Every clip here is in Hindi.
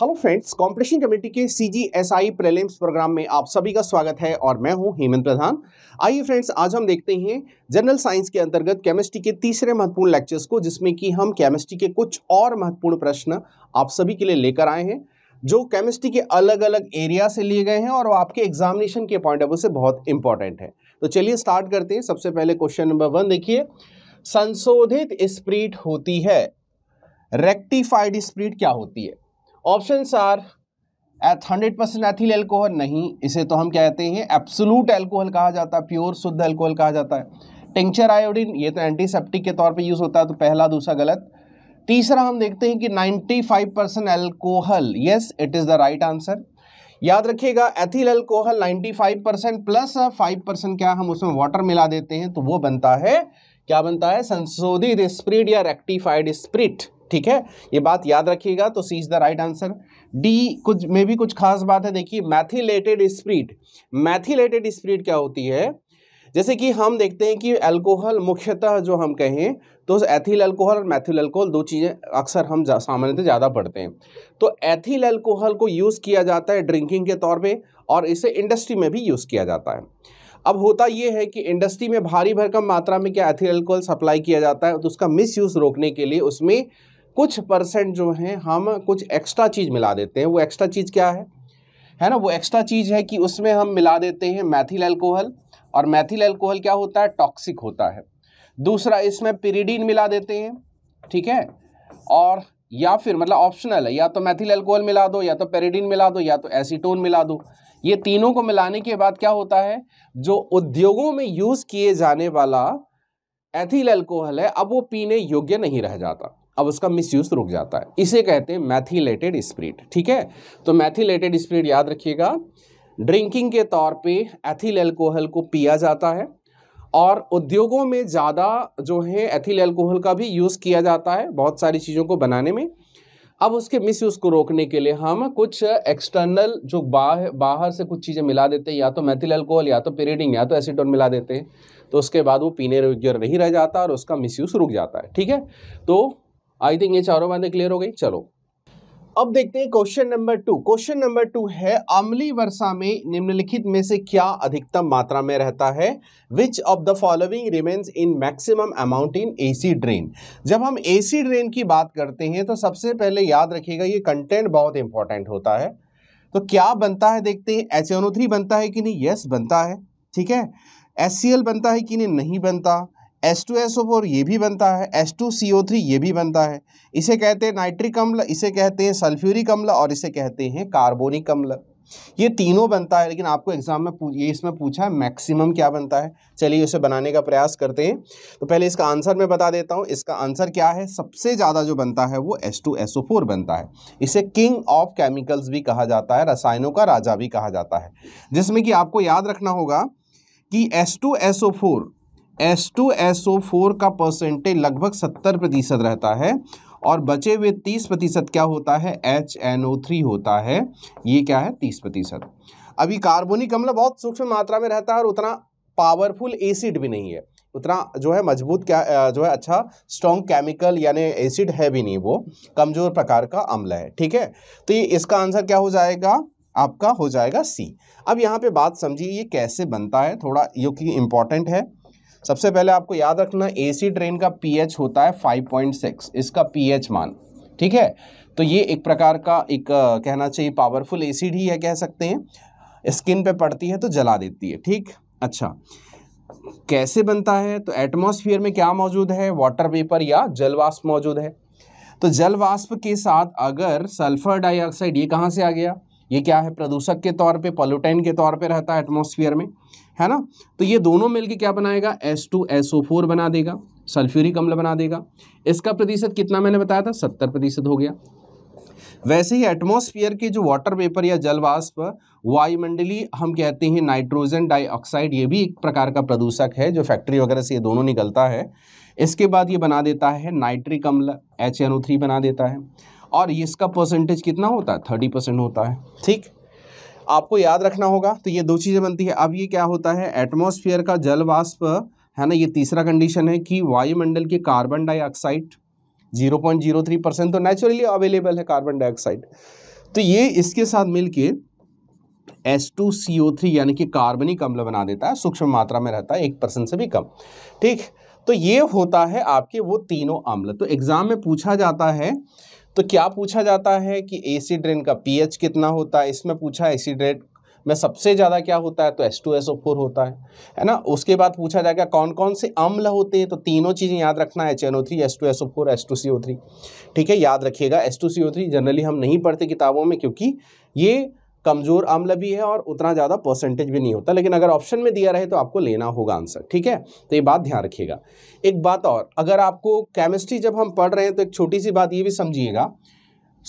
हेलो फ्रेंड्स कॉम्पिटिशन कमेटी के सी जी एस आई प्रोग्राम में आप सभी का स्वागत है और मैं हूं हेमंत प्रधान आइए फ्रेंड्स आज हम देखते हैं जनरल साइंस के अंतर्गत केमिस्ट्री के तीसरे महत्वपूर्ण लेक्चर्स को जिसमें कि हम केमिस्ट्री के कुछ और महत्वपूर्ण प्रश्न आप सभी के लिए लेकर आए हैं जो केमिस्ट्री के अलग अलग एरिया से लिए गए हैं और वो आपके एग्जामिनेशन के पॉइंट ऑफ व्यू से बहुत इंपॉर्टेंट है तो चलिए स्टार्ट करते हैं सबसे पहले क्वेश्चन नंबर वन देखिए संशोधित स्प्रीट होती है रेक्टिफाइड स्प्रीट क्या होती है ऑप्शन आर एथ हंड्रेड परसेंट एथिल एल्कोहल नहीं इसे तो हम कहते हैं एप्सुलूट एल्कोहल कहा जाता है प्योर शुद्ध एल्कोहल कहा जाता है टिंचर आयोडीन ये तो एंटीसेप्टिक के तौर पे यूज़ होता है तो पहला दूसरा गलत तीसरा हम देखते हैं कि 95 percent alcohol yes it is the right answer याद रखिएगा ethyl alcohol 95 percent plus five percent क्या हम उसमें वाटर मिला देते हैं तो वो बनता है क्या बनता है संशोधित स्प्रिट या रेक्टिफाइड स्प्रिट ठीक है ये बात याद रखिएगा तो C is the right answer D कुछ में भी कुछ खास बात है देखिए मैथिलेटेड स्प्रीट मैथिलेटेड स्प्रीट क्या होती है जैसे कि हम देखते हैं कि अल्कोहल मुख्यतः जो हम कहें तो एथिल अल्कोहल और मैथिल अल्कोहल दो चीज़ें अक्सर हम सामान्यतः ज़्यादा पढ़ते हैं तो एथिल अल्कोहल को यूज़ किया जाता है ड्रिंकिंग के तौर पे और इसे इंडस्ट्री में भी यूज़ किया जाता है अब होता ये है कि इंडस्ट्री में भारी भरकम मात्रा में क्या एथिल अल्कोहल सप्लाई किया जाता है तो उसका मिस रोकने के लिए उसमें कुछ परसेंट जो हैं हम कुछ एक्स्ट्रा चीज़ मिला देते हैं वो एक्स्ट्रा चीज़ क्या है है ना वो एक्स्ट्रा चीज़ है कि उसमें हम मिला देते हैं मैथिल अल्कोहल और मैथिल अल्कोहल क्या होता है टॉक्सिक होता है दूसरा इसमें पिरीडीन मिला देते हैं ठीक है और या फिर मतलब ऑप्शनल है या तो मैथिल अल्कोहल मिला दो या तो पेरिडीन मिला दो या तो एसीटोन मिला दो ये तीनों को मिलाने के बाद क्या होता है जो उद्योगों में यूज़ किए जाने वाला एथिल अल्कोहल है अब वो पीने योग्य नहीं रह जाता अब उसका मिसयूज रुक जाता है इसे कहते हैं मैथिलेटेड स्प्रिट ठीक है तो मैथिलेटेड स्प्रिट याद रखिएगा ड्रिंकिंग के तौर पे एथिल एल्कोहल को पिया जाता है और उद्योगों में ज़्यादा जो है एथिल एल्कोहल का भी यूज़ किया जाता है बहुत सारी चीज़ों को बनाने में अब उसके मिसयूज़ को रोकने के लिए हम कुछ एक्सटर्नल जो बाहर बाहर से कुछ चीज़ें मिला देते हैं या तो मैथिल एल्कोहल या तो पेरेडिंग या तो एसिडोन मिला देते हैं तो उसके बाद वो पीने योग्य नहीं रह जाता और उसका मिसयूज़ रुक जाता है ठीक है तो आई थिंक ये चारों बातें क्लियर हो गई चलो अब देखते हैं question number two question number two है अमली वर्षा में निम्नलिखित में से क्या अधिकतम मात्रा में रहता है which of the following remains in maximum amount in acid rain जब हम एसी ड्रेन की बात करते हैं तो सबसे पहले याद रखिएगा ये कंटेंट बहुत इंपॉर्टेंट होता है तो क्या बनता है देखते हैं एच बनता है कि नहीं यस बनता है ठीक है एस बनता है कि नहीं नहीं बनता S two S O four ये भी बनता है S two C O three ये भी बनता है इसे कहते हैं नाइट्रिक अम्ल इसे कहते हैं सल्फ्यूरिक अम्ल और इसे कहते हैं कार्बोनिक अम्ल ये तीनों बनता है लेकिन आपको एग्जाम में ये इसमें पूछा है मैक्सिमम क्या बनता है चलिए उसे बनाने का प्रयास करते हैं तो पहले इसका आंसर मैं बता देता हूँ इसका आंसर क्या है सबसे ज़्यादा जो बनता है वो H2SO4 बनता है इसे किंग ऑफ केमिकल्स भी कहा जाता है रसायनों का राजा भी कहा जाता है जिसमें कि आपको याद रखना होगा कि S four S two S O four का परसेंटेज लगभग सत्तर प्रतिशत रहता है और बचे हुए तीस प्रतिशत क्या होता है एच एन ओ थ्री होता है ये क्या है तीस प्रतिशत अभी कार्बोनिक अम्ल मतलब बहुत सूक्ष्म मात्रा में रहता है और उतना पावरफुल एसिड भी नहीं है उतना जो है मजबूत क्या जो है अच्छा स्ट्रॉन्ग केमिकल यानी एसिड है भी नहीं वो कमज़ोर प्रकार का अम्ल है ठीक है तो ये इसका आंसर क्या हो जाएगा आपका हो जाएगा सी अब यहाँ पे बात समझिए ये कैसे बनता है थोड़ा जो कि इम्पॉर्टेंट है सबसे पहले आपको याद रखना एसी ट्रेन का पीएच होता है 5.6 इसका पीएच मान ठीक है तो ये एक प्रकार का एक कहना चाहिए पावरफुल एसिड ही है कह सकते हैं स्किन पे पड़ती है तो जला देती है ठीक अच्छा कैसे बनता है तो एटमॉस्फेयर में क्या मौजूद है वाटर वेपर या जलवाष्प मौजूद है तो जलवाष्प के साथ अगर सल्फर डाइऑक्साइड ये कहाँ से आ गया ये क्या है प्रदूषक के तौर पे पॉल्यूटाइन के तौर पे रहता है एटमोसफियर में है ना तो ये दोनों मिलके क्या बनाएगा S two S O four बना देगा सल्फ्यूरिक अम्ल बना देगा इसका प्रतिशत कितना मैंने बताया था सत्तर प्रतिशत हो गया वैसे ही एटमोसफियर के जो वाटर पेपर या जलवाष्प वायुमंडली हम कहते हैं नाइट्रोजन डाइऑक्साइड ये भी एक प्रकार का प्रदूषक है जो फैक्ट्री वगैरह से ये दोनों निकलता है इसके बाद ये बना देता है नाइट्रिक अम्ल एच एन ओ थ्री बना देता है और इसका परसेंटेज कितना होता है थर्टी परसेंट होता है ठीक आपको याद रखना होगा तो ये दो चीज़ें बनती है अब ये क्या होता है एटमोसफियर का जल वाष्प है ना ये तीसरा कंडीशन है कि वायुमंडल के carbon dioxide zero point zero three percent तो नेचुरली अवेलेबल है कार्बन डाइऑक्साइड तो ये इसके साथ मिलके H2CO3 यानी कि कार्बनिक अम्ल बना देता है सूक्ष्म मात्रा में रहता है एक परसेंट से भी कम ठीक तो ये होता है आपके वो तीनों अम्ल तो एग्ज़ाम में पूछा जाता है तो क्या पूछा जाता है कि एसिड रेन का पी कितना होता है इसमें पूछा एसिड रेट में सबसे ज़्यादा क्या होता है तो S two S O four होता है है ना उसके बाद पूछा जाएगा कौन कौन से अम्ल होते हैं तो तीनों चीज़ें याद रखना है H N O three S two S O four S two C O three ठीक है याद रखिएगा S two C O three generally हम नहीं पढ़ते किताबों में क्योंकि ये कमज़ोर अम्ल भी है और उतना ज़्यादा परसेंटेज भी नहीं होता लेकिन अगर ऑप्शन में दिया रहे तो आपको लेना होगा आंसर ठीक है तो ये बात ध्यान रखिएगा एक बात और अगर आपको केमिस्ट्री जब हम पढ़ रहे हैं तो एक छोटी सी बात ये भी समझिएगा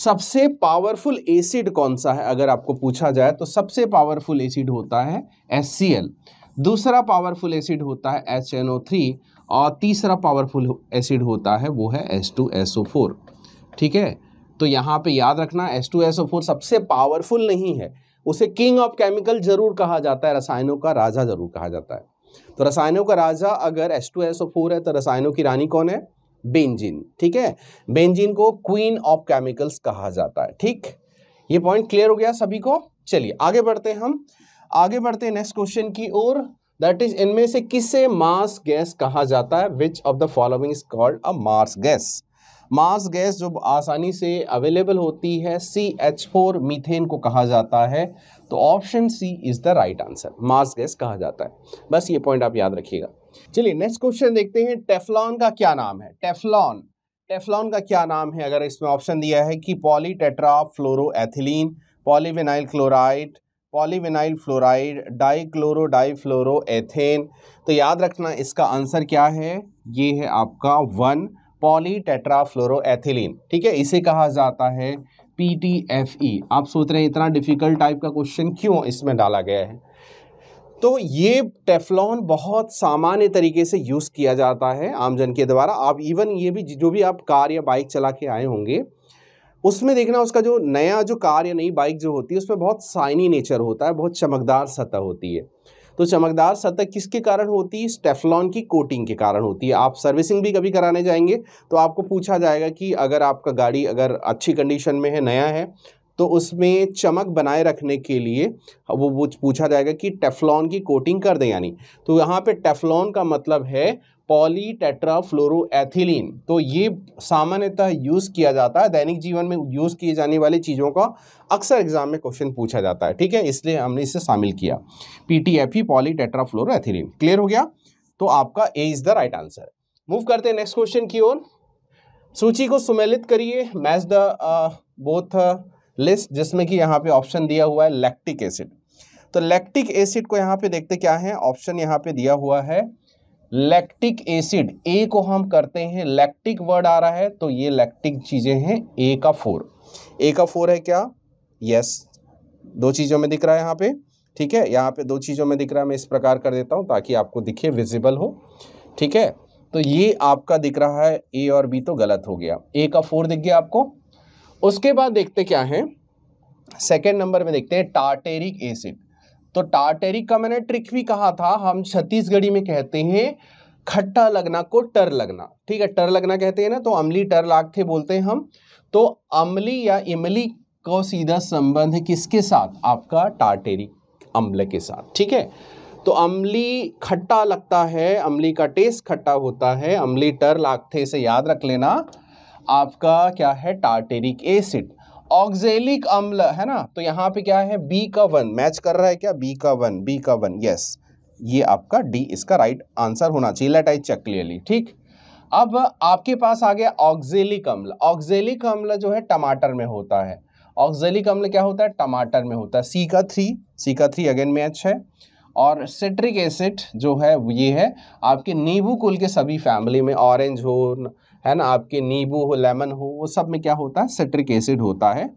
सबसे पावरफुल एसिड कौन सा है अगर आपको पूछा जाए तो सबसे पावरफुल एसिड होता है एस दूसरा पावरफुल एसिड होता है एच और तीसरा पावरफुल एसिड होता है वो है एस ठीक है तो यहाँ पे याद रखना H2SO4 सबसे पावरफुल नहीं है उसे किंग ऑफ केमिकल जरूर कहा जाता है रसायनों का राजा जरूर कहा जाता है तो रसायनों का राजा अगर H2SO4 है तो रसायनों की रानी कौन है बेंजिन ठीक है बेंजिन को क्वीन ऑफ केमिकल्स कहा जाता है ठीक ये पॉइंट क्लियर हो गया सभी को चलिए आगे बढ़ते हैं हम आगे बढ़ते हैं नेक्स्ट क्वेश्चन की ओर दैट इज इनमें से किसे मास गैस कहा जाता है which of the following is called a marsh gas marsh gas जो आसानी से अवेलेबल होती है सी एच फोर मीथेन को कहा जाता है तो option C is the right answer marsh gas कहा जाता है बस ये पॉइंट आप याद रखिएगा चलिए नेक्स्ट क्वेश्चन देखते हैं टेफलॉन का क्या नाम है टेफलॉन टेफलॉन का क्या नाम है अगर इसमें ऑप्शन दिया है कि poly tetra fluoroethylene polyvinyl chloride polyvinyl fluoride dichloro difluoro ethane तो याद रखना इसका आंसर क्या है ये है आपका वन पॉलीटेट्राफ्लोरोएथिलीन ठीक है इसे कहा जाता है पी आप सोच रहे हैं इतना डिफिकल्ट टाइप का क्वेश्चन क्यों इसमें डाला गया है तो ये टेफ्लॉन बहुत सामान्य तरीके से यूज़ किया जाता है आमजन के द्वारा आप इवन ये भी जो भी आप कार या बाइक चला के आए होंगे उसमें देखना उसका जो नया जो कार या नई बाइक जो होती है उसमें बहुत साइनी नेचर होता है बहुत चमकदार सतह होती है तो चमकदार सतह किसके कारण होती है स्टेफलॉन की कोटिंग के कारण होती है आप सर्विसिंग भी कभी कराने जाएंगे तो आपको पूछा जाएगा कि अगर आपका गाड़ी अगर अच्छी कंडीशन में है नया है तो उसमें चमक बनाए रखने के लिए वो पूछा जाएगा कि टेफ्लॉन की कोटिंग कर दें यानी तो यहाँ पे टेफ्लॉन का मतलब है पॉली टेट्राफ्लोरोएथिलीन तो ये सामान्यतः यूज़ किया जाता है दैनिक जीवन में यूज़ किए जाने वाली चीज़ों का अक्सर एग्जाम में क्वेश्चन पूछा जाता है ठीक है इसलिए हमने इसे शामिल किया P T F E poly tetrafluoroethylene clear हो गया तो आपका A is the right answer move करते हैं नेक्स्ट क्वेश्चन की ओर सूची को सुमेलित करिए मैच द बोथ लिस्ट जिसमें कि यहाँ पे ऑप्शन दिया हुआ है लैक्टिक एसिड तो लैक्टिक एसिड को यहाँ पे देखते क्या है ऑप्शन यहाँ पे दिया हुआ है लैक्टिक एसिड ए को हम करते हैं लैक्टिक वर्ड आ रहा है तो ये लैक्टिक चीज़ें हैं ए का फोर ए का फोर है क्या यस दो चीज़ों में दिख रहा है यहाँ पे ठीक है यहाँ पे दो चीज़ों में दिख रहा है मैं इस प्रकार कर देता हूँ ताकि आपको दिखे विजिबल हो ठीक है तो ये आपका दिख रहा है ए और बी तो गलत हो गया ए का फोर दिख गया आपको उसके बाद देखते क्या है सेकेंड नंबर में देखते हैं टार्टेरिक एसिड तो टार्टेरिक का मैंने ट्रिक भी कहा था हम छत्तीसगढ़ी में कहते हैं खट्टा लगना को टर लगना ठीक है टर लगना कहते हैं ना तो अमली टर लागते बोलते हैं हम तो अमली या इमली को सीधा संबंध है किसके साथ आपका टार्टेरिक अम्ल के साथ ठीक है तो अम्ली खट्टा लगता है अम्ली का टेस्ट खट्टा होता है अम्ली टर थे से याद रख लेना आपका क्या है टार्टेरिक एसिड ऑक्जेलिक अम्ल है ना तो यहाँ पे क्या है बी का वन मैच कर रहा है क्या बी का वन बी का वन यस ये आपका डी इसका राइट आंसर होना चाहिए लेट आई चेक क्लियरली ठीक अब आपके पास आ गया ऑक्जेलिक अम्ल ऑक्जेलिक अम्ल जो है टमाटर में होता है ऑक्जेलिक अम्ल क्या होता है टमाटर में होता है सी का थ्री सी का थ्री अगेन मैच है और सिट्रिक एसिड जो है ये है आपके नींबू कुल के सभी फैमिली में ऑरेंज हो है ना आपके नींबू हो लेमन हो वो सब में क्या होता है सिट्रिक एसिड होता है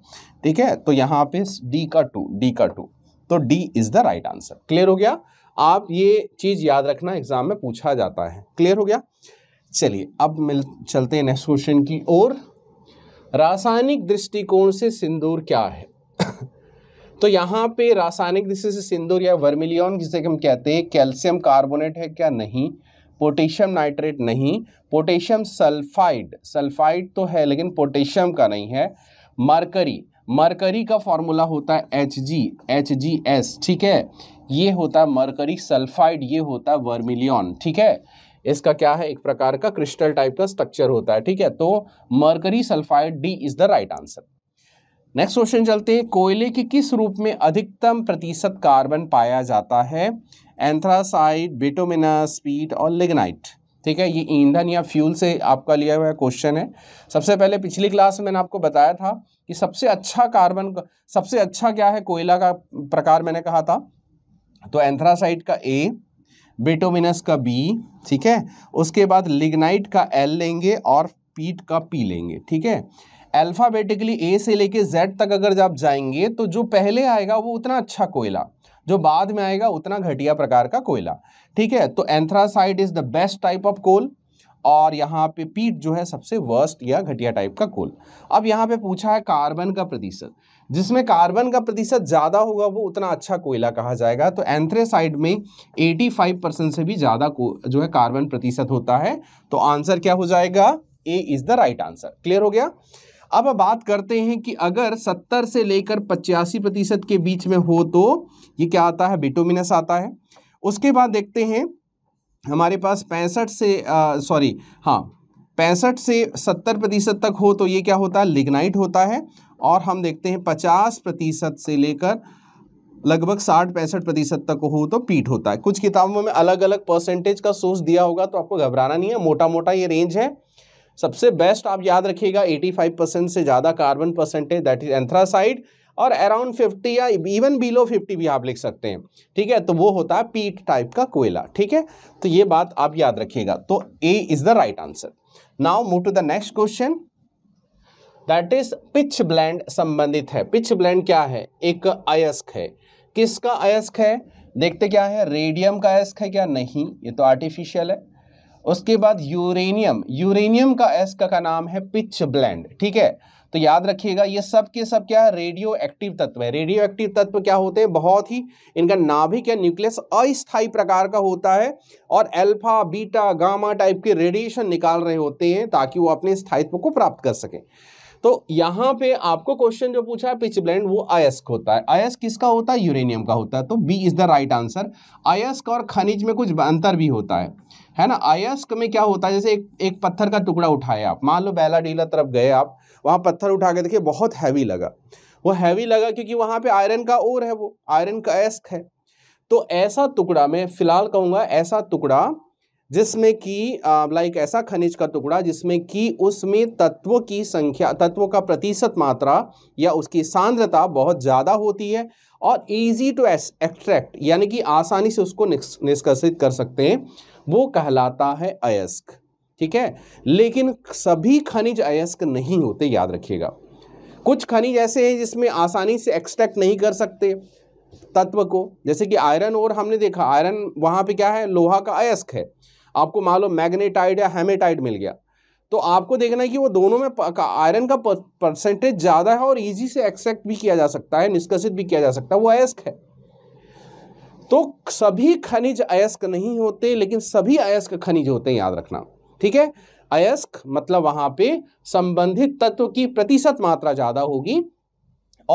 ठीक है तो यहाँ पे डी का टू डी का टू तो D is the right answer clear हो गया आप ये चीज़ याद रखना एग्ज़ाम में पूछा जाता है क्लियर हो गया चलिए अब मिल चलते हैं नेक्स्ट क्वेश्चन की ओर रासायनिक दृष्टिकोण से सिंदूर क्या है तो यहाँ पे रासायनिक दृष्टि से सिंदूर या वर्मिलियन जिसे हम कहते हैं कैल्शियम कार्बोनेट है क्या नहीं पोटेशियम नाइट्रेट नहीं पोटेशियम सल्फाइड सल्फाइड तो है लेकिन पोटेशियम का नहीं है मरकरी मरकरी का फॉर्मूला होता है H G H G S ठीक है ये होता है मरकरी सल्फाइड ये होता है वर्मिलियन ठीक है इसका क्या है एक प्रकार का क्रिस्टल टाइप का स्ट्रक्चर होता है ठीक है तो mercury sulphide D is the right answer next question चलते हैं कोयले के किस रूप में अधिकतम प्रतिशत कार्बन पाया जाता है एंथ्रासाइड बिटोमिनस स्पीड और लिग्नाइट ठीक है ये ईंधन या फ्यूल से आपका लिया हुआ क्वेश्चन है सबसे पहले पिछली क्लास में मैंने आपको बताया था कि सबसे अच्छा कार्बन सबसे अच्छा क्या है कोयला का प्रकार मैंने कहा था तो एंथ्रासाइड का ए बेटोमिनस का बी ठीक है उसके बाद लिग्नाइट का एल लेंगे और पीट का पी लेंगे ठीक है अल्फ़ाबेटिकली ए से लेके जेड तक अगर आप जाएंगे तो जो पहले आएगा वो उतना अच्छा कोयला जो बाद में आएगा उतना घटिया प्रकार का कोयला ठीक है तो anthracite is the best type of coal और यहाँ पे पीट जो है सबसे वर्स्ट या घटिया टाइप का कोल अब यहाँ पे पूछा है कार्बन का प्रतिशत जिसमें कार्बन का प्रतिशत ज़्यादा होगा वो उतना अच्छा कोयला कहा जाएगा तो एंथ्रेसाइड में 85 परसेंट से भी ज़्यादा जो है कार्बन प्रतिशत होता है तो आंसर क्या हो जाएगा A is the right answer clear हो गया अब बात करते हैं कि अगर 70 से लेकर पचासी प्रतिशत के बीच में हो तो ये क्या आता है बिटोमिनस आता है उसके बाद देखते हैं हमारे पास पैंसठ से सॉरी हाँ पैंसठ से सत्तर प्रतिशत तक हो तो ये क्या होता है लिग्नाइट होता है और हम देखते हैं पचास प्रतिशत से लेकर लगभग साठ पैंसठ प्रतिशत तक हो तो पीठ होता है कुछ किताबों में अलग अलग परसेंटेज का सोर्स दिया होगा तो आपको घबराना नहीं है मोटा मोटा ये रेंज है सबसे बेस्ट आप याद रखिएगा 85 परसेंट से ज़्यादा कार्बन परसेंट है दैट इज एंथ्रासाइड और अराउंड 50 या इवन बिलो 50 भी आप लिख सकते हैं ठीक है तो वो होता है पीट टाइप का कोयला ठीक है तो ये बात आप याद रखिएगा तो A is the right answer now move to the next question that is pitchblende संबंधित है पिच ब्लैंड क्या है एक अयस्क है किसका अयस्क है देखते क्या है रेडियम का अयस्क है क्या नहीं ये तो आर्टिफिशियल है उसके बाद यूरेनियम यूरेनियम का एस का, का नाम है पिच ब्लैंड ठीक है तो याद रखिएगा ये सब के सब क्या है रेडियो एक्टिव तत्व है रेडियो एक्टिव तत्व क्या होते हैं बहुत ही इनका नाभिक या न्यूक्लियस अस्थायी प्रकार का होता है और अल्फा बीटा गामा टाइप के रेडिएशन निकाल रहे होते हैं ताकि वो अपने स्थायित्व को प्राप्त कर सकें तो यहाँ पे आपको क्वेश्चन जो पूछा है पिच ब्लेंड वो अयस्क होता है अयस्क किसका होता है यूरेनियम का होता है तो B is the right answer अयस्क और खनिज में कुछ अंतर भी होता है है ना अयस्क में क्या होता है जैसे एक एक पत्थर का टुकड़ा उठाए आप मान लो बैला डीला तरफ गए आप वहाँ पत्थर उठा के देखिए बहुत हैवी लगा वो हैवी लगा क्योंकि वहाँ पे आयरन का ओर है वो आयरन का अयस्क है तो ऐसा टुकड़ा मैं फ़िलहाल कहूँगा ऐसा टुकड़ा जिसमें कि लाइक ऐसा खनिज का टुकड़ा जिसमें कि उसमें तत्वों की संख्या तत्वों का प्रतिशत मात्रा या उसकी सांद्रता बहुत ज़्यादा होती है और ईजी टू एक्सट्रैक्ट यानी कि आसानी से उसको निष्कर्षित कर सकते हैं वो कहलाता है अयस्क ठीक है लेकिन सभी खनिज अयस्क नहीं होते याद रखिएगा कुछ खनिज ऐसे हैं जिसमें आसानी से एक्सट्रैक्ट नहीं कर सकते तत्व को जैसे कि आयरन और हमने देखा आयरन वहाँ पे क्या है लोहा का अयस्क है आपको मालूम मैग्नेटाइड या हेमेटाइड मिल गया तो आपको देखना है कि वो दोनों में आयरन का परसेंटेज ज़्यादा है और इजी से एक्सेप्ट भी किया जा सकता है निष्कसित भी किया जा सकता है वो अयस्क है तो सभी खनिज अयस्क नहीं होते लेकिन सभी अयस्क खनिज होते हैं याद रखना ठीक है अयस्क मतलब वहां पे संबंधित तत्व की प्रतिशत मात्रा ज़्यादा होगी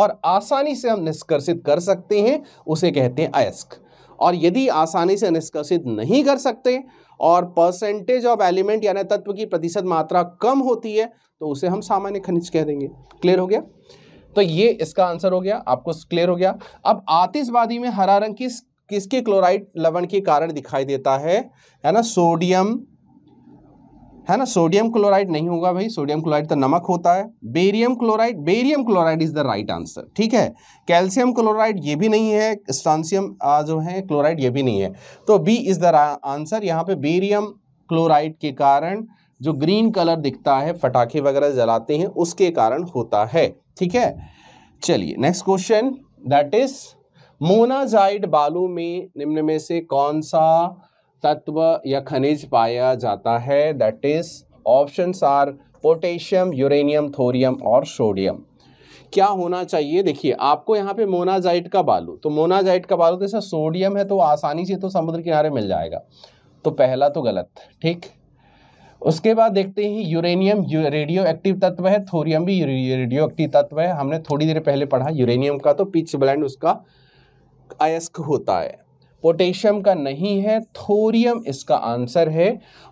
और आसानी से हम निष्कर्षित कर सकते हैं उसे कहते हैं अयस्क और यदि आसानी से निष्कर्षित नहीं कर सकते और परसेंटेज ऑफ एलिमेंट यानी तत्व की प्रतिशत मात्रा कम होती है तो उसे हम सामान्य खनिज कह देंगे क्लियर हो गया तो ये इसका आंसर हो गया आपको क्लियर हो गया अब आतिशवादी में हरा रंग किस किसके क्लोराइड लवण के कारण दिखाई देता है है ना सोडियम है ना सोडियम क्लोराइड नहीं होगा भाई सोडियम क्लोराइड तो नमक होता है barium chloride barium chloride is the right answer ठीक है कैल्शियम क्लोराइड ये भी नहीं है स्टांसियम जो है क्लोराइड ये भी नहीं है तो बी इज द आंसर यहाँ पे बेरियम क्लोराइड के कारण जो ग्रीन कलर दिखता है फटाखे वगैरह जलाते हैं उसके कारण होता है ठीक है चलिए next question that is monazite बालू में निम्न में से कौन सा तत्व या खनिज पाया जाता है that is options are potassium uranium thorium और सोडियम क्या होना चाहिए देखिए आपको यहाँ पे मोनाजाइट का बालू तो मोनाजाइट का बालू जैसा तो सोडियम है तो आसानी से तो समुद्र किनारे मिल जाएगा तो पहला तो गलत ठीक उसके बाद देखते हैं यूरेनियम रेडियो एक्टिव तत्व है थोरियम भी रेडियो एक्टिव तत्व है हमने थोड़ी देर पहले पढ़ा यूरेनियम का तो पिच ब्लैंड उसका अयस्क होता है पोटेशियम का नहीं है थोरियम इसका आंसर है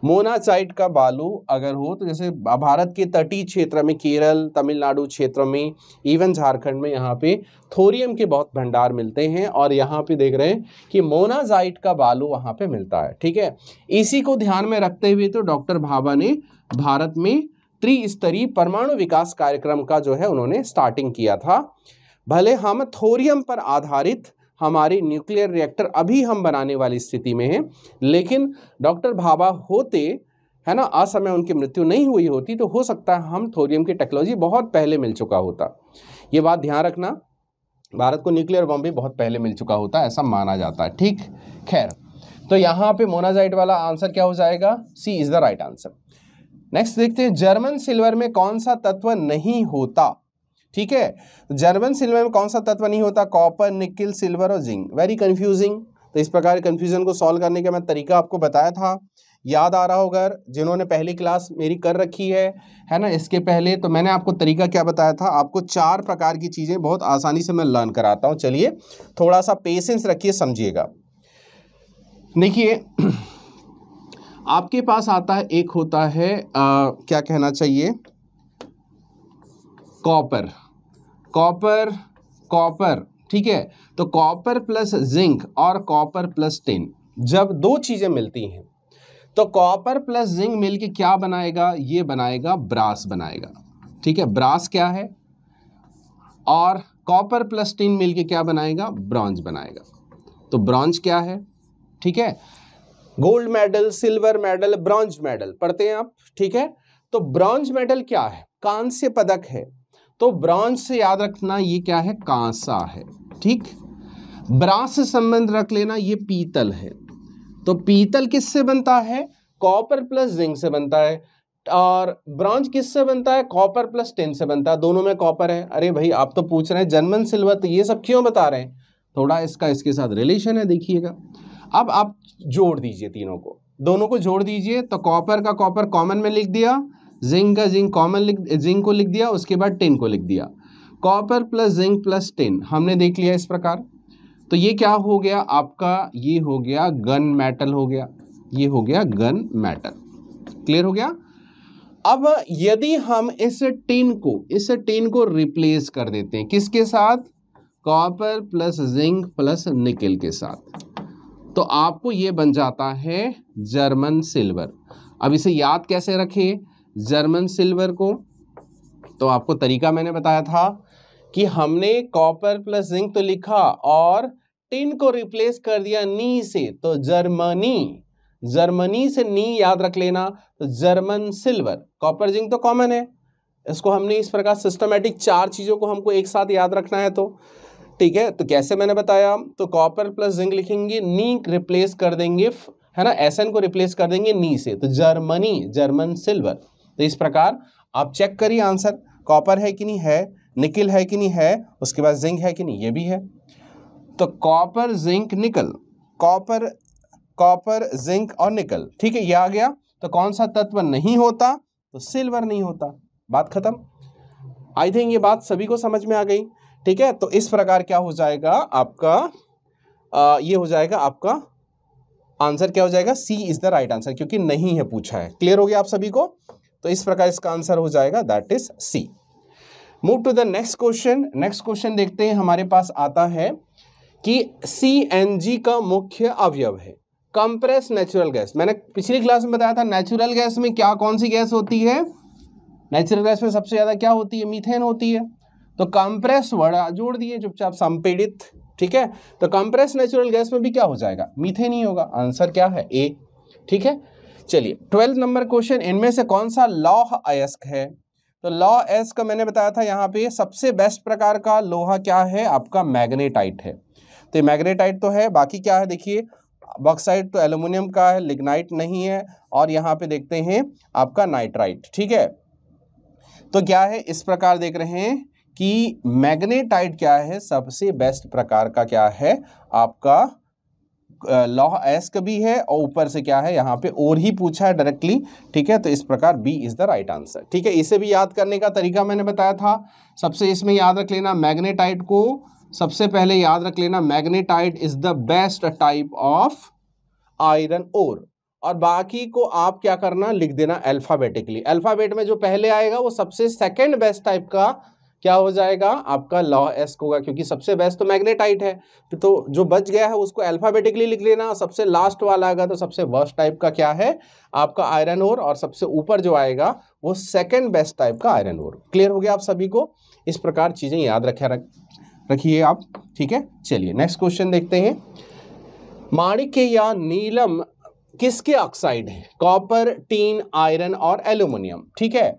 मोनासाइट का बालू अगर हो तो जैसे भारत के तटीय क्षेत्र में केरल तमिलनाडु क्षेत्र में इवन झारखंड में यहाँ पे थोरियम के बहुत भंडार मिलते हैं और यहाँ पे देख रहे हैं कि मोनाजाइट का बालू वहाँ पे मिलता है ठीक है इसी को ध्यान में रखते हुए तो डॉक्टर भाभा ने भारत में त्रिस्तरीय परमाणु विकास कार्यक्रम का जो है उन्होंने स्टार्टिंग किया था भले हम थोरियम पर आधारित हमारे न्यूक्लियर रिएक्टर अभी हम बनाने वाली स्थिति में हैं लेकिन डॉक्टर भाभा होते है ना असमय उनकी मृत्यु नहीं हुई होती तो हो सकता है हम थोरियम की टेक्नोलॉजी बहुत पहले मिल चुका होता ये बात ध्यान रखना भारत को न्यूक्लियर बम भी बहुत पहले मिल चुका होता ऐसा माना जाता है ठीक खैर तो यहाँ पे मोनाजाइट वाला आंसर क्या हो जाएगा C is the right answer next देखते हैं जर्मन सिल्वर में कौन सा तत्व नहीं होता ठीक है जर्मन सिल्वर में कौन सा तत्व नहीं होता कॉपर निकिल सिल्वर और जिंक वेरी कंफ्यूजिंग तो इस प्रकार कंफ्यूजन को सॉल्व करने का मैं तरीका आपको बताया था याद आ रहा होगा जिन्होंने पहली क्लास मेरी कर रखी है है ना इसके पहले तो मैंने आपको तरीका क्या बताया था आपको चार प्रकार की चीज़ें बहुत आसानी से मैं लर्न कराता हूँ चलिए थोड़ा सा पेशेंस रखिए समझिएगा देखिए आपके पास आता है एक होता है आ, क्या कहना चाहिए कॉपर कॉपर कॉपर ठीक है तो कॉपर प्लस जिंक और कॉपर प्लस टिन जब दो चीज़ें मिलती हैं तो कॉपर प्लस जिंक मिलके क्या बनाएगा ये बनाएगा ब्रास बनाएगा ठीक है ब्रास क्या है और कॉपर प्लस टिन मिलके क्या बनाएगा ब्रॉन्ज बनाएगा तो ब्रॉन्ज क्या है ठीक है gold medal silver medal bronze medal पढ़ते हैं आप ठीक है तो ब्रॉन्ज मेडल क्या है कांस्य पदक है तो ब्रॉन्ज से याद रखना ये क्या है कांसा है ठीक ब्रास से संबंध रख लेना ये पीतल है तो पीतल किससे बनता है कॉपर प्लस जिंक से बनता है और ब्रॉन्ज किससे बनता है कॉपर प्लस टेन से बनता है दोनों में कॉपर है अरे भाई आप तो पूछ रहे हैं जर्मन सिल्वर तो ये सब क्यों बता रहे हैं थोड़ा इसका इसके साथ रिलेशन है देखिएगा अब आप जोड़ दीजिए तीनों को दोनों को जोड़ दीजिए तो कॉपर का कॉपर कॉमन में लिख दिया जिंक का जिंक कॉमन लिख जिंक को लिख दिया उसके बाद टेन को लिख दिया copper plus zinc plus tin हमने देख लिया इस प्रकार तो ये क्या हो गया आपका ये हो गया गन मेटल हो गया ये हो गया गन मेटल क्लियर हो गया अब यदि हम इस टिन को इस टिन को रिप्लेस कर देते हैं किसके साथ कॉपर प्लस जिंक प्लस निकल के साथ तो आपको ये बन जाता है जर्मन सिल्वर अब इसे याद कैसे रखें जर्मन सिल्वर को तो आपको तरीका मैंने बताया था कि हमने कॉपर प्लस जिंक तो लिखा और टिन को रिप्लेस कर दिया नी से तो जर्मनी जर्मनी से नी याद रख लेना तो जर्मन सिल्वर कॉपर जिंक तो कॉमन है इसको हमने इस प्रकार सिस्टमेटिक चार चीज़ों को हमको एक साथ याद रखना है तो ठीक है तो कैसे मैंने बताया तो कॉपर प्लस जिंक लिखेंगे नी रिप्लेस कर देंगे है ना एस को रिप्लेस कर देंगे नी से तो जर्मनी जर्मन सिल्वर तो इस प्रकार आप चेक करिए आंसर कॉपर है कि नहीं है निकल है कि नहीं है उसके बाद जिंक है कि नहीं ये भी है तो copper zinc nickel copper copper zinc और निकल ठीक है ये आ गया तो कौन सा तत्व नहीं होता तो सिल्वर नहीं होता बात खत्म आई थिंक ये बात सभी को समझ में आ गई ठीक है तो इस प्रकार क्या हो जाएगा आपका आ, ये हो जाएगा आपका आंसर क्या हो जाएगा C is the right answer क्योंकि नहीं है पूछा है क्लियर हो गया आप सभी को तो इस प्रकार इसका आंसर हो जाएगा that is C move to the next question next question देखते हैं हमारे पास आता है कि सी एन जी का मुख्य अवयव है कंप्रेस नेचुरल गैस मैंने पिछली क्लास में बताया था नेचुरल गैस में क्या कौन सी गैस होती है नेचुरल गैस में सबसे ज़्यादा क्या होती है मीथेन होती है तो कंप्रेस वर्ड जोड़ दिए चुपचाप संपीड़ित ठीक है तो कंप्रेस नेचुरल गैस में भी क्या हो जाएगा मीथेन ही होगा आंसर क्या है ए ठीक है चलिए ट्वेल्थ नंबर क्वेश्चन इनमें से कौन सा लौह अयस्क है तो लौह अयस्क मैंने बताया था यहाँ पे सबसे बेस्ट प्रकार का लोहा क्या है आपका मैग्नेटाइट है तो मैग्नेटाइट तो है बाकी क्या है देखिए बॉक्साइट तो एलुमिनियम का है लिग्नाइट नहीं है और यहाँ पे देखते हैं आपका नाइट्राइट ठीक है तो क्या है इस प्रकार देख रहे हैं कि मैग्नेटाइट क्या है सबसे बेस्ट प्रकार का क्या है आपका लॉ एस का भी है और ऊपर से क्या है यहाँ पे और ही पूछा है डायरेक्टली ठीक है तो इस प्रकार B is the right answer ठीक है इसे भी याद करने का तरीका मैंने बताया था सबसे इसमें याद रख लेना मैग्नेटाइट को सबसे पहले याद रख लेना magnetite is the best type of iron ore और बाकी को आप क्या करना लिख देना अल्फ़ाबेटिकली अल्फ़ाबेट में जो पहले आएगा वो सबसे सेकेंड बेस्ट टाइप का क्या हो जाएगा आपका लॉ एस्क होगा क्योंकि सबसे बेस्ट तो मैग्नेटाइट है तो जो बच गया है उसको अल्फ़ाबेटिकली लिख लेना सबसे लास्ट वाला आएगा तो सबसे वर्स्ट टाइप का क्या है आपका आयरन ओर और सबसे ऊपर जो आएगा वो सेकेंड बेस्ट टाइप का आयरन ओर क्लियर हो गया आप सभी को इस प्रकार चीज़ें याद रखे रख रखिए आप ठीक है चलिए नेक्स्ट क्वेश्चन देखते हैं माणिक या नीलम किसके ऑक्साइड है कॉपर टीन आयरन और एल्यूमिनियम ठीक है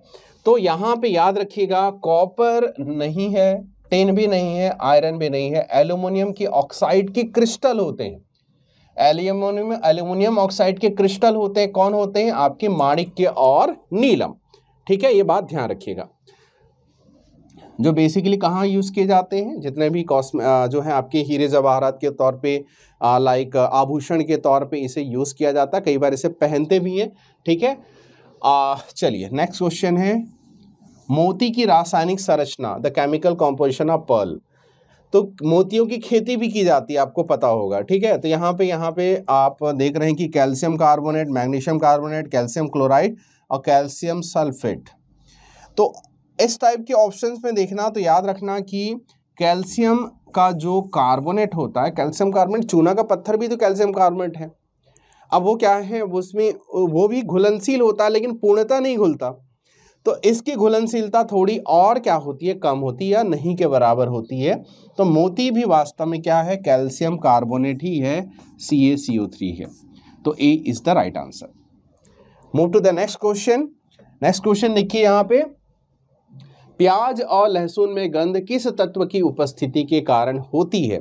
तो यहाँ पे याद रखिएगा कॉपर नहीं है टेन भी नहीं है आयरन भी नहीं है एल्यूमिनियम की ऑक्साइड की क्रिस्टल होते हैं एल्यूमिनियम एल्यूमिनियम ऑक्साइड के क्रिस्टल होते हैं कौन होते हैं आपके माणिक्य और नीलम ठीक है ये बात ध्यान रखिएगा जो बेसिकली कहाँ यूज़ किए जाते हैं जितने भी कॉस्म जो है आपके हीरे जवाहरात के तौर पे लाइक आभूषण के तौर पे इसे यूज़ किया जाता है कई बार इसे पहनते भी हैं ठीक है चलिए नेक्स्ट क्वेश्चन है मोती की रासायनिक संरचना the chemical composition of pearl तो मोतियों की खेती भी की जाती है आपको पता होगा ठीक है तो यहाँ पे यहाँ पे आप देख रहे हैं कि calcium carbonate magnesium carbonate calcium chloride और कैल्शियम सल्फेट तो इस टाइप के ऑप्शंस में देखना तो याद रखना कि कैल्शियम का जो कार्बोनेट होता है कैल्शियम कार्बोनेट चूना का पत्थर भी तो कैल्शियम कार्बोनेट है अब वो क्या है उसमें वो भी घुलनशील होता है लेकिन पूर्णता नहीं घुलता तो इसकी घुलनशीलता थोड़ी और क्या होती है कम होती है या नहीं के बराबर होती है तो मोती भी वास्तव में क्या है कैल्शियम कार्बोनेट ही है सी ए सी ओ थ्री है तो A is the right answer move to the next question next question देखिए यहाँ पे प्याज और लहसुन में गंध किस तत्व की उपस्थिति के कारण होती है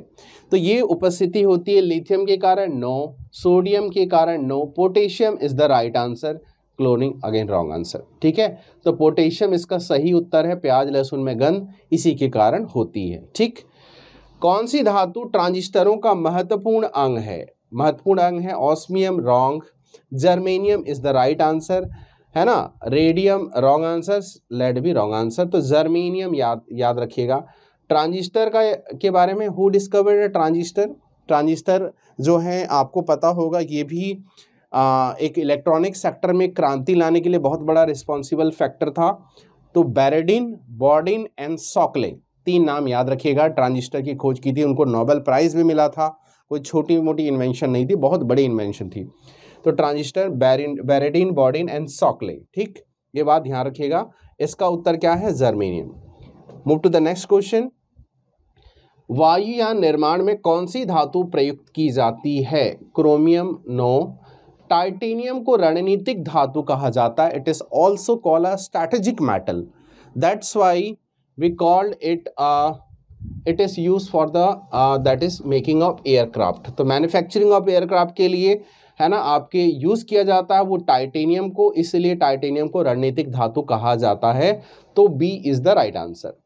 तो ये उपस्थिति होती है लिथियम के कारण नो सोडियम के कारण no potassium is the right answer cloning again wrong answer ठीक है तो पोटेशियम इसका सही उत्तर है प्याज लहसुन में गंध इसी के कारण होती है ठीक कौन सी धातु ट्रांजिस्टरों का महत्वपूर्ण अंग है महत्वपूर्ण अंग है osmium wrong germanium is the right answer है ना रेडियम रॉन्ग आंसर लेड भी रॉन्ग आंसर तो जर्मेनियम याद याद रखिएगा ट्रांजिस्टर का के बारे में हु डिस्कवर्ड ट्रांजिस्टर ट्रांजिस्टर जो है आपको पता होगा ये भी एक इलेक्ट्रॉनिक सेक्टर में क्रांति लाने के लिए बहुत बड़ा रिस्पॉन्सिबल फैक्टर था तो बैरेडिन बॉर्डिन एंड सॉकले तीन नाम याद रखिएगा ट्रांजिस्टर की खोज की थी उनको नोबेल प्राइज़ भी मिला था कोई छोटी मोटी इन्वेंशन नहीं थी बहुत बड़ी इन्वेंशन थी तो transistor Brattain Bardeen Bardeen and Shockley ठीक ये बात ध्यान रखिएगा इसका उत्तर क्या है germanium move to the next question वायुयान निर्माण में कौन सी धातु प्रयुक्त की जाती है क्रोमियम नो टाइटेनियम को रणनीतिक धातु कहा जाता है it is also call a strategic metal that's why we called it it is use for the that is making of aircraft तो मैन्युफैक्चरिंग ऑफ एयरक्राफ्ट के लिए है ना आपके यूज़ किया जाता है वो टाइटेनियम को इसलिए टाइटेनियम को रणनीतिक धातु कहा जाता है तो B is the right answer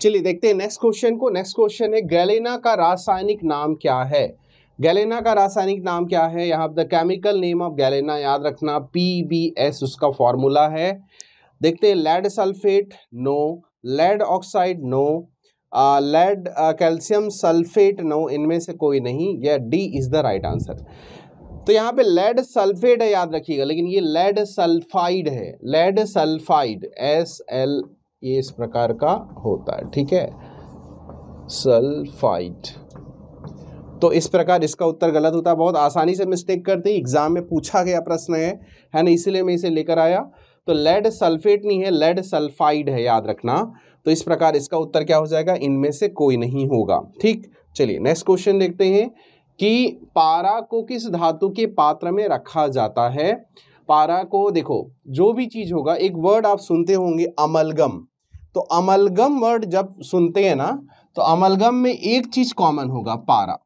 चलिए देखते हैं नेक्स्ट क्वेश्चन को नेक्स्ट क्वेश्चन है गैलेना का रासायनिक नाम क्या है गैलेना का रासायनिक नाम क्या है यहाँ the chemical name of galena याद रखना पी बी एस उसका फॉर्मूला है देखते हैं lead sulphate no lead oxide no lead calcium sulphate no इनमें से कोई नहीं यह D is the right answer तो यहाँ पे लेड सल्फेट है याद रखिएगा लेकिन ये लेड सल्फाइड है लेड सल्फाइड एस एल ये इस प्रकार का होता है ठीक है सल्फाइड तो इस प्रकार इसका उत्तर गलत होता है बहुत आसानी से मिस्टेक करते हैं एग्ज़ाम में पूछा गया प्रश्न है है ना इसीलिए मैं इसे लेकर आया तो लेड सल्फेट नहीं है लेड सल्फाइड है याद रखना तो इस प्रकार इसका उत्तर क्या हो जाएगा इनमें से कोई नहीं होगा ठीक चलिए नेक्स्ट क्वेश्चन देखते हैं कि पारा को किस धातु के पात्र में रखा जाता है पारा को देखो जो भी चीज़ होगा एक वर्ड आप सुनते होंगे अमलगम तो अमलगम वर्ड जब सुनते हैं ना तो अमलगम में एक चीज़ कॉमन होगा पारा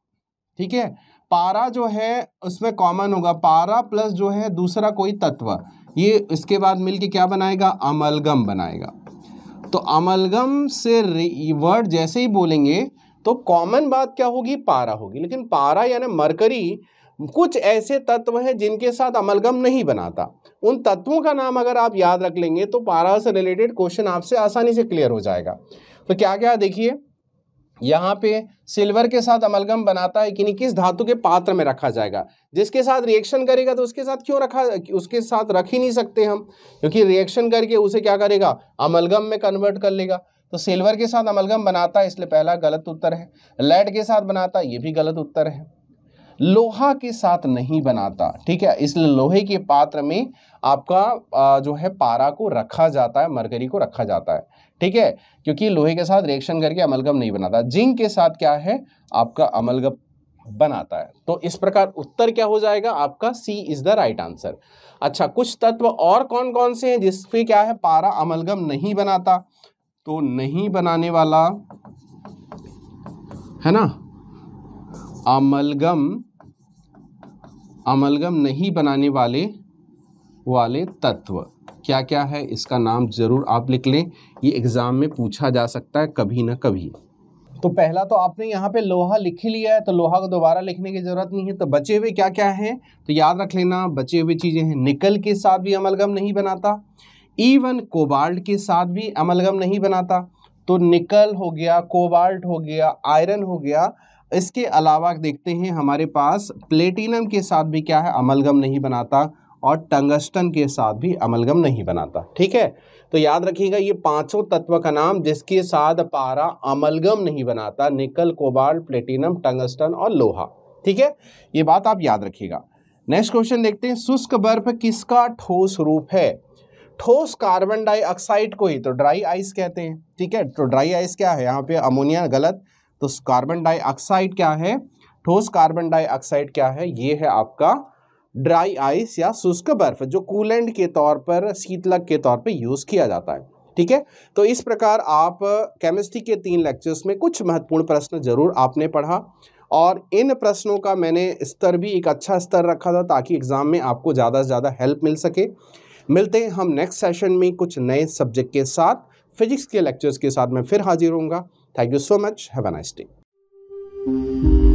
ठीक है पारा जो है उसमें कॉमन होगा पारा प्लस जो है दूसरा कोई तत्व ये इसके बाद मिलके क्या बनाएगा अमलगम बनाएगा तो अमलगम से वर्ड जैसे ही बोलेंगे तो कॉमन बात क्या होगी पारा होगी लेकिन पारा यानी मरकरी कुछ ऐसे तत्व हैं जिनके साथ अमलगम नहीं बनाता उन तत्वों का नाम अगर आप याद रख लेंगे तो पारा से रिलेटेड क्वेश्चन आपसे आसानी से क्लियर हो जाएगा तो क्या क्या देखिए यहाँ पे सिल्वर के साथ अमलगम बनाता है कि नहीं किस धातु के पात्र में रखा जाएगा जिसके साथ रिएक्शन करेगा तो उसके साथ क्यों रखा उसके साथ रख ही नहीं सकते हम क्योंकि रिएक्शन करके उसे क्या करेगा अमलगम में कन्वर्ट कर लेगा तो सिल्वर के साथ अमलगम बनाता है इसलिए पहला गलत उत्तर है लेड के साथ बनाता ये भी गलत उत्तर है लोहा के साथ नहीं बनाता ठीक है इसलिए लोहे के पात्र में आपका जो है पारा को रखा जाता है मरकरी को रखा जाता है ठीक है क्योंकि लोहे के साथ रिएक्शन करके अमलगम नहीं बनाता जिंक के साथ क्या है आपका अमलगम बनाता है तो इस प्रकार उत्तर क्या हो जाएगा आपका C is the right answer अच्छा कुछ तत्व और कौन कौन से हैं जिसपे क्या है पारा अमलगम नहीं बनाता तो नहीं बनाने वाला है ना अमलगम अमलगम नहीं बनाने वाले वाले तत्व क्या क्या है इसका नाम ज़रूर आप लिख लें ये एग्ज़ाम में पूछा जा सकता है कभी ना कभी तो पहला तो आपने यहाँ पे लोहा लिख ही लिया है तो लोहा को दोबारा लिखने की ज़रूरत नहीं है तो बचे हुए क्या क्या हैं तो याद रख लेना बचे हुए चीज़ें हैं निकल के साथ भी अमलगम नहीं बनाता इवन कोबाल्ट के साथ भी अमलगम नहीं बनाता तो निकल हो गया कोबाल्ट हो गया आयरन हो गया इसके अलावा देखते हैं हमारे पास प्लेटिनम के साथ भी क्या है अमलगम नहीं बनाता और टंगस्टन के साथ भी अमलगम नहीं बनाता ठीक है तो याद रखिएगा ये पांचों तत्व का नाम जिसके साथ पारा अमलगम नहीं बनाता निकल कोबाल्ट प्लेटिनम टंगस्टन और लोहा ठीक है ये बात आप याद रखिएगा नेक्स्ट क्वेश्चन देखते हैं शुष्क बर्फ किसका ठोस रूप है ठोस कार्बन डाइऑक्साइड को ही तो ड्राई आइस कहते हैं ठीक है तो ड्राई आइस क्या है यहाँ पे अमोनिया गलत तो कार्बन डाइऑक्साइड क्या है ठोस कार्बन डाइऑक्साइड क्या है ये है आपका ड्राई आइस या शुष्क बर्फ जो कूलेंड के तौर पर शीतलक के तौर पर यूज़ किया जाता है ठीक है तो इस प्रकार आप केमिस्ट्री के तीन लेक्चर्स में कुछ महत्वपूर्ण प्रश्न जरूर आपने पढ़ा और इन प्रश्नों का मैंने स्तर भी एक अच्छा स्तर रखा था ताकि एग्ज़ाम में आपको ज़्यादा से ज़्यादा हेल्प मिल सके मिलते हैं हम नेक्स्ट सेशन में कुछ नए सब्जेक्ट के साथ फिजिक्स के लेक्चर्स के साथ मैं फिर हाजिर होऊंगा thank you so much have a nice day